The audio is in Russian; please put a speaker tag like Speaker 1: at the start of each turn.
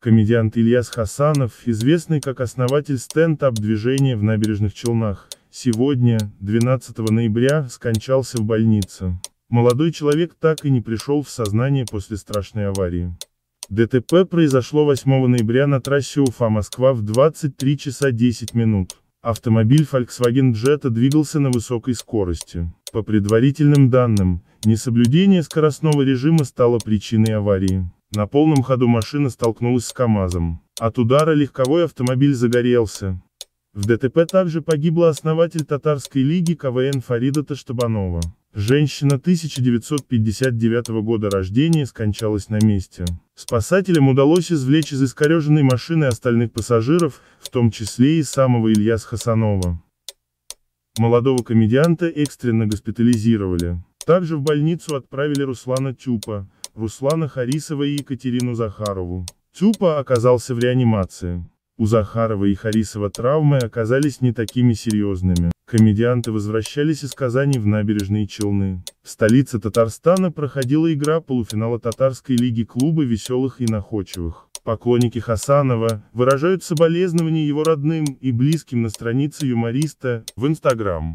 Speaker 1: Комедиант Ильяс Хасанов, известный как основатель стенд-ап-движения в набережных Челнах, сегодня, 12 ноября, скончался в больнице. Молодой человек так и не пришел в сознание после страшной аварии. ДТП произошло 8 ноября на трассе Уфа-Москва в 23 часа 10 минут. Автомобиль Volkswagen Jetta двигался на высокой скорости. По предварительным данным, несоблюдение скоростного режима стало причиной аварии. На полном ходу машина столкнулась с КАМАЗом. От удара легковой автомобиль загорелся. В ДТП также погибла основатель татарской лиги КВН Фарида Таштабанова. Женщина 1959 года рождения скончалась на месте. Спасателям удалось извлечь из искореженной машины остальных пассажиров, в том числе и самого Ильяс Хасанова. Молодого комедианта экстренно госпитализировали. Также в больницу отправили Руслана Тюпа, Руслана Харисова и Екатерину Захарову. Тюпа оказался в реанимации. У Захарова и Харисова травмы оказались не такими серьезными. Комедианты возвращались из Казани в набережные Челны. В столице Татарстана проходила игра полуфинала Татарской лиги клуба веселых и находчивых. Поклонники Хасанова выражают соболезнования его родным и близким на странице юмориста в Инстаграм.